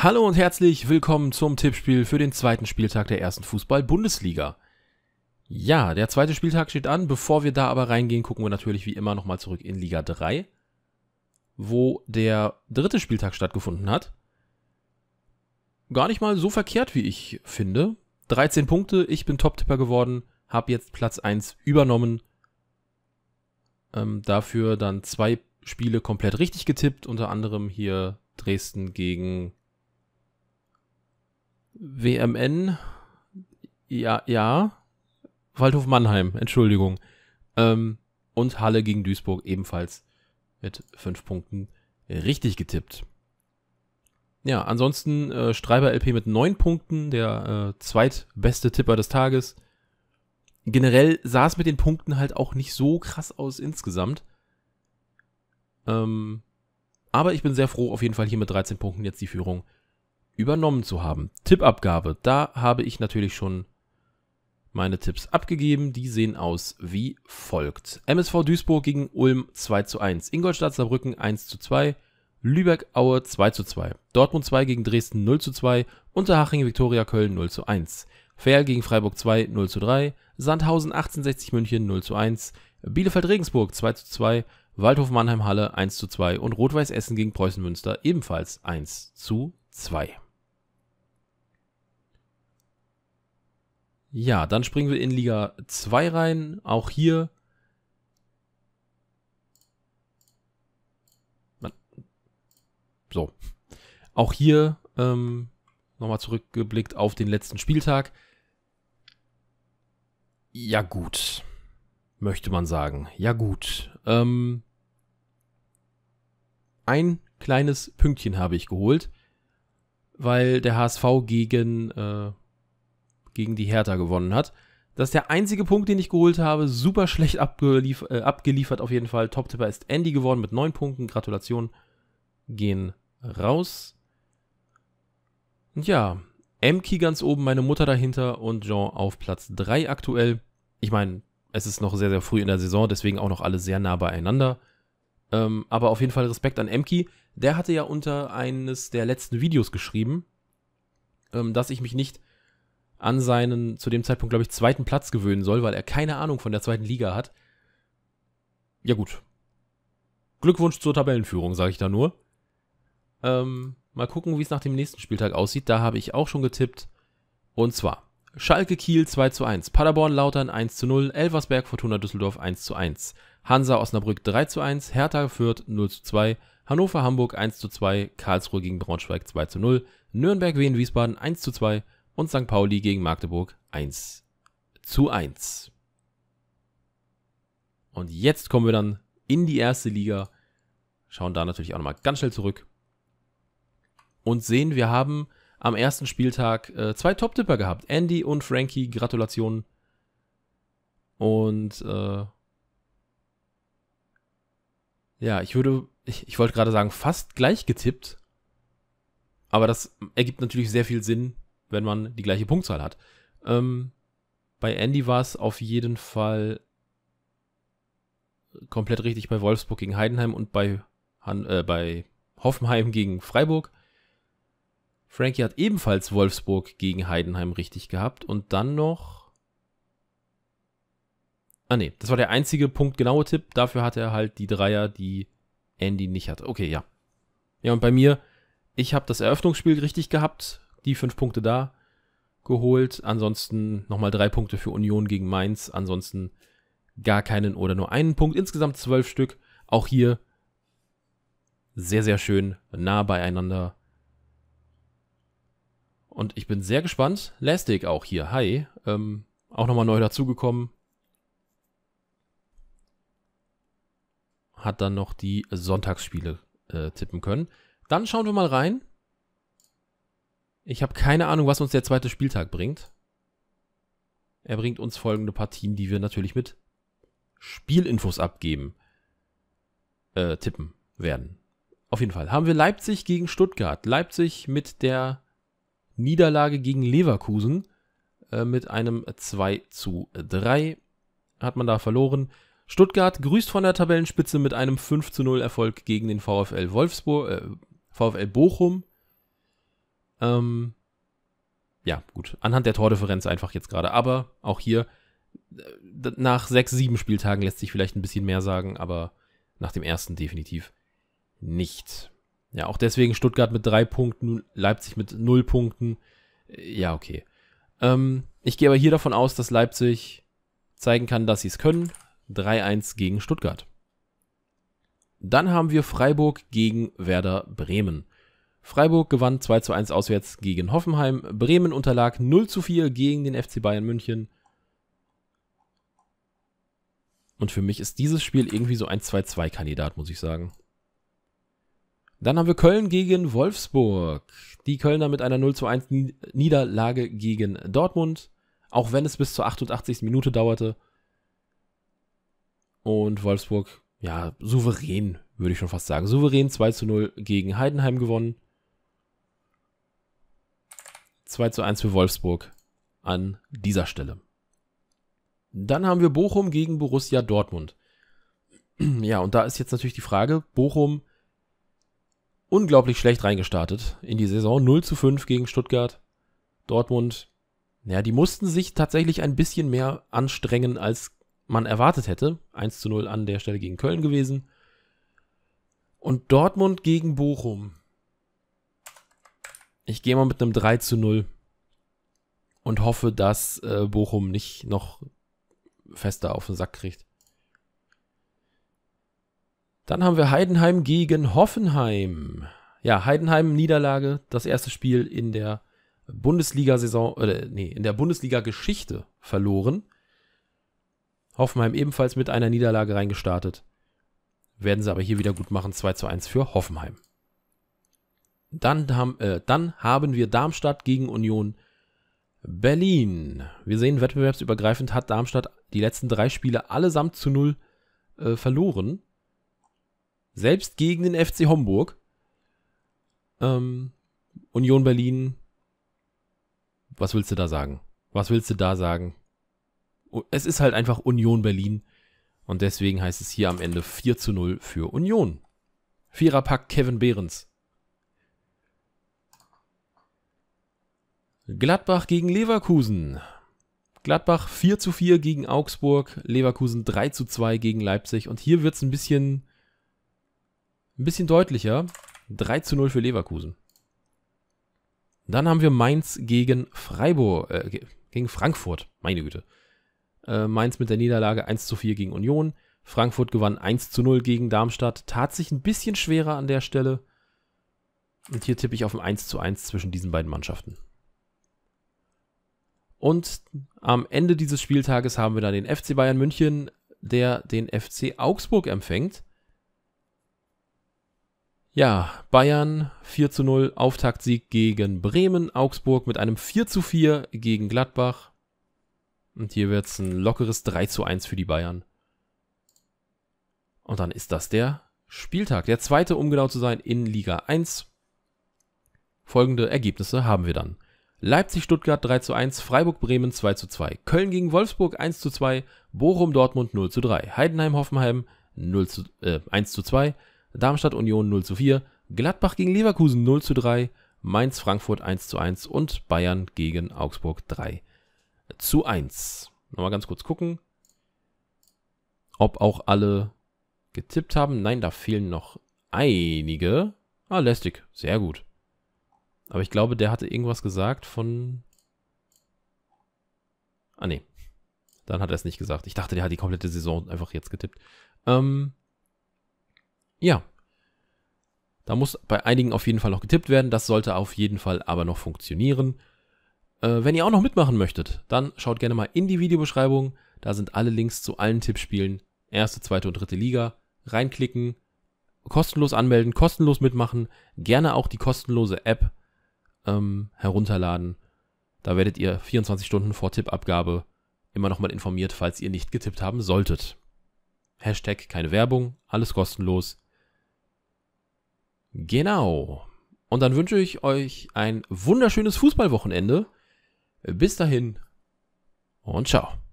Hallo und herzlich willkommen zum Tippspiel für den zweiten Spieltag der ersten Fußball-Bundesliga. Ja, der zweite Spieltag steht an. Bevor wir da aber reingehen, gucken wir natürlich wie immer nochmal zurück in Liga 3, wo der dritte Spieltag stattgefunden hat. Gar nicht mal so verkehrt, wie ich finde. 13 Punkte, ich bin Top-Tipper geworden, habe jetzt Platz 1 übernommen. Ähm, dafür dann zwei Spiele komplett richtig getippt, unter anderem hier Dresden gegen WMN, ja, ja. Waldhof Mannheim, Entschuldigung. Ähm, und Halle gegen Duisburg ebenfalls mit fünf Punkten richtig getippt. Ja, ansonsten äh, Streiber LP mit neun Punkten, der äh, zweitbeste Tipper des Tages. Generell sah es mit den Punkten halt auch nicht so krass aus insgesamt. Ähm, aber ich bin sehr froh, auf jeden Fall hier mit 13 Punkten jetzt die Führung äh, übernommen zu haben. Tippabgabe, da habe ich natürlich schon meine Tipps abgegeben. Die sehen aus wie folgt. MSV Duisburg gegen Ulm 2 zu 1, Ingolstadt Saarbrücken 1 zu 2, Lübeck Aue 2 zu 2, Dortmund 2 gegen Dresden 0 zu 2, Unterhaching Viktoria Köln 0 zu 1, Verl gegen Freiburg 2 0 zu 3, Sandhausen 1860 München 0 zu 1, Bielefeld Regensburg 2 zu 2, Waldhof Mannheim Halle 1 zu 2 und Rot-Weiß Essen gegen Preußen Münster ebenfalls 1 zu 2. Ja, dann springen wir in Liga 2 rein. Auch hier. So. Auch hier ähm, nochmal zurückgeblickt auf den letzten Spieltag. Ja, gut. Möchte man sagen. Ja, gut. Ähm, ein kleines Pünktchen habe ich geholt, weil der HSV gegen äh, gegen die Hertha gewonnen hat. Das ist der einzige Punkt, den ich geholt habe. Super schlecht abgelief äh, abgeliefert auf jeden Fall. Top-Tipper ist Andy geworden mit 9 Punkten. Gratulation. Gehen raus. Ja, Emki ganz oben, meine Mutter dahinter und Jean auf Platz 3 aktuell. Ich meine, es ist noch sehr, sehr früh in der Saison, deswegen auch noch alle sehr nah beieinander. Ähm, aber auf jeden Fall Respekt an Emki. Der hatte ja unter eines der letzten Videos geschrieben, ähm, dass ich mich nicht an seinen zu dem Zeitpunkt, glaube ich, zweiten Platz gewöhnen soll, weil er keine Ahnung von der zweiten Liga hat. Ja gut. Glückwunsch zur Tabellenführung, sage ich da nur. Ähm, mal gucken, wie es nach dem nächsten Spieltag aussieht. Da habe ich auch schon getippt. Und zwar Schalke Kiel 2 zu 1, Paderborn Lautern 1 zu 0, Elversberg Fortuna Düsseldorf 1 zu 1, Hansa Osnabrück 3 zu 1, Hertha Fürth 0 zu 2, Hannover Hamburg 1 zu 2, Karlsruhe gegen Braunschweig 2 zu 0, Nürnberg Wien Wiesbaden 1 zu 2, und St. Pauli gegen Magdeburg 1 zu 1. Und jetzt kommen wir dann in die erste Liga, schauen da natürlich auch nochmal ganz schnell zurück und sehen, wir haben am ersten Spieltag äh, zwei Top-Tipper gehabt. Andy und Frankie, Gratulation. Und äh, ja, ich würde, ich, ich wollte gerade sagen, fast gleich getippt. Aber das ergibt natürlich sehr viel Sinn, wenn man die gleiche Punktzahl hat. Ähm, bei Andy war es auf jeden Fall komplett richtig bei Wolfsburg gegen Heidenheim und bei, Han äh, bei Hoffenheim gegen Freiburg. Frankie hat ebenfalls Wolfsburg gegen Heidenheim richtig gehabt und dann noch. Ah ne, das war der einzige punktgenaue Tipp. Dafür hatte er halt die Dreier, die Andy nicht hat. Okay, ja. Ja, und bei mir, ich habe das Eröffnungsspiel richtig gehabt die fünf Punkte da geholt. Ansonsten nochmal drei Punkte für Union gegen Mainz. Ansonsten gar keinen oder nur einen Punkt. Insgesamt zwölf Stück. Auch hier sehr, sehr schön, nah beieinander. Und ich bin sehr gespannt. Lastic auch hier. Hi. Ähm, auch nochmal neu dazugekommen. Hat dann noch die Sonntagsspiele äh, tippen können. Dann schauen wir mal rein ich habe keine Ahnung, was uns der zweite Spieltag bringt. Er bringt uns folgende Partien, die wir natürlich mit Spielinfos abgeben, äh, tippen werden. Auf jeden Fall haben wir Leipzig gegen Stuttgart. Leipzig mit der Niederlage gegen Leverkusen äh, mit einem 2 zu 3 hat man da verloren. Stuttgart grüßt von der Tabellenspitze mit einem 5 zu 0 Erfolg gegen den VfL Wolfsburg, äh, VfL Bochum. Ähm, ja, gut. Anhand der Tordifferenz einfach jetzt gerade. Aber auch hier, äh, nach sechs, sieben Spieltagen lässt sich vielleicht ein bisschen mehr sagen, aber nach dem ersten definitiv nicht. Ja, auch deswegen Stuttgart mit drei Punkten, Leipzig mit null Punkten. Äh, ja, okay. Ähm, ich gehe aber hier davon aus, dass Leipzig zeigen kann, dass sie es können. 3-1 gegen Stuttgart. Dann haben wir Freiburg gegen Werder Bremen. Freiburg gewann 2 zu 1 auswärts gegen Hoffenheim. Bremen unterlag 0 zu 4 gegen den FC Bayern München. Und für mich ist dieses Spiel irgendwie so ein 2-2-Kandidat, muss ich sagen. Dann haben wir Köln gegen Wolfsburg. Die Kölner mit einer 0 zu 1 Niederlage gegen Dortmund. Auch wenn es bis zur 88. Minute dauerte. Und Wolfsburg, ja, souverän, würde ich schon fast sagen. Souverän 2 zu 0 gegen Heidenheim gewonnen. 2 zu 1 für Wolfsburg an dieser Stelle. Dann haben wir Bochum gegen Borussia Dortmund. Ja, und da ist jetzt natürlich die Frage, Bochum unglaublich schlecht reingestartet in die Saison. 0 zu 5 gegen Stuttgart. Dortmund, ja, die mussten sich tatsächlich ein bisschen mehr anstrengen, als man erwartet hätte. 1 zu 0 an der Stelle gegen Köln gewesen. Und Dortmund gegen Bochum. Ich gehe mal mit einem 3 zu 0 und hoffe, dass äh, Bochum nicht noch fester auf den Sack kriegt. Dann haben wir Heidenheim gegen Hoffenheim. Ja, Heidenheim Niederlage, das erste Spiel in der Bundesliga-Saison, oder äh, nee, in der Bundesliga-Geschichte verloren. Hoffenheim ebenfalls mit einer Niederlage reingestartet. Werden sie aber hier wieder gut machen. 2 zu 1 für Hoffenheim. Dann haben, äh, dann haben wir Darmstadt gegen Union Berlin. Wir sehen, wettbewerbsübergreifend hat Darmstadt die letzten drei Spiele allesamt zu null äh, verloren. Selbst gegen den FC Homburg. Ähm, Union Berlin. Was willst du da sagen? Was willst du da sagen? Es ist halt einfach Union Berlin. Und deswegen heißt es hier am Ende 4 zu 0 für Union. Viererpack Kevin Behrens. Gladbach gegen Leverkusen. Gladbach 4 zu 4 gegen Augsburg, Leverkusen 3 zu 2 gegen Leipzig. Und hier wird es ein bisschen, ein bisschen deutlicher. 3 zu 0 für Leverkusen. Dann haben wir Mainz gegen Freiburg, äh, gegen Frankfurt, meine Güte. Äh, Mainz mit der Niederlage 1 zu 4 gegen Union. Frankfurt gewann 1 zu 0 gegen Darmstadt. Tat sich ein bisschen schwerer an der Stelle. Und hier tippe ich auf ein 1 zu 1 zwischen diesen beiden Mannschaften. Und am Ende dieses Spieltages haben wir dann den FC Bayern München, der den FC Augsburg empfängt. Ja, Bayern 4 zu 0 Auftaktsieg gegen Bremen, Augsburg mit einem 4 zu 4 gegen Gladbach. Und hier wird es ein lockeres 3 zu 1 für die Bayern. Und dann ist das der Spieltag, der zweite, um genau zu sein, in Liga 1. Folgende Ergebnisse haben wir dann. Leipzig-Stuttgart 3 zu 1, Freiburg-Bremen 2 zu 2, Köln gegen Wolfsburg 1 zu 2, Bochum-Dortmund 0 zu 3, Heidenheim-Hoffenheim äh, 1 zu 2, Darmstadt-Union 0 zu 4, Gladbach gegen Leverkusen 0 zu 3, Mainz-Frankfurt 1 zu 1 und Bayern gegen Augsburg 3 zu 1. Nochmal ganz kurz gucken, ob auch alle getippt haben. Nein, da fehlen noch einige. Ah, lästig. Sehr gut. Aber ich glaube, der hatte irgendwas gesagt von... Ah, nee. Dann hat er es nicht gesagt. Ich dachte, der hat die komplette Saison einfach jetzt getippt. Ähm, ja. Da muss bei einigen auf jeden Fall noch getippt werden. Das sollte auf jeden Fall aber noch funktionieren. Äh, wenn ihr auch noch mitmachen möchtet, dann schaut gerne mal in die Videobeschreibung. Da sind alle Links zu allen Tippspielen. Erste, zweite und dritte Liga. Reinklicken. Kostenlos anmelden, kostenlos mitmachen. Gerne auch die kostenlose App ähm, herunterladen. Da werdet ihr 24 Stunden vor Tippabgabe immer nochmal informiert, falls ihr nicht getippt haben solltet. Hashtag keine Werbung, alles kostenlos. Genau. Und dann wünsche ich euch ein wunderschönes Fußballwochenende. Bis dahin und ciao.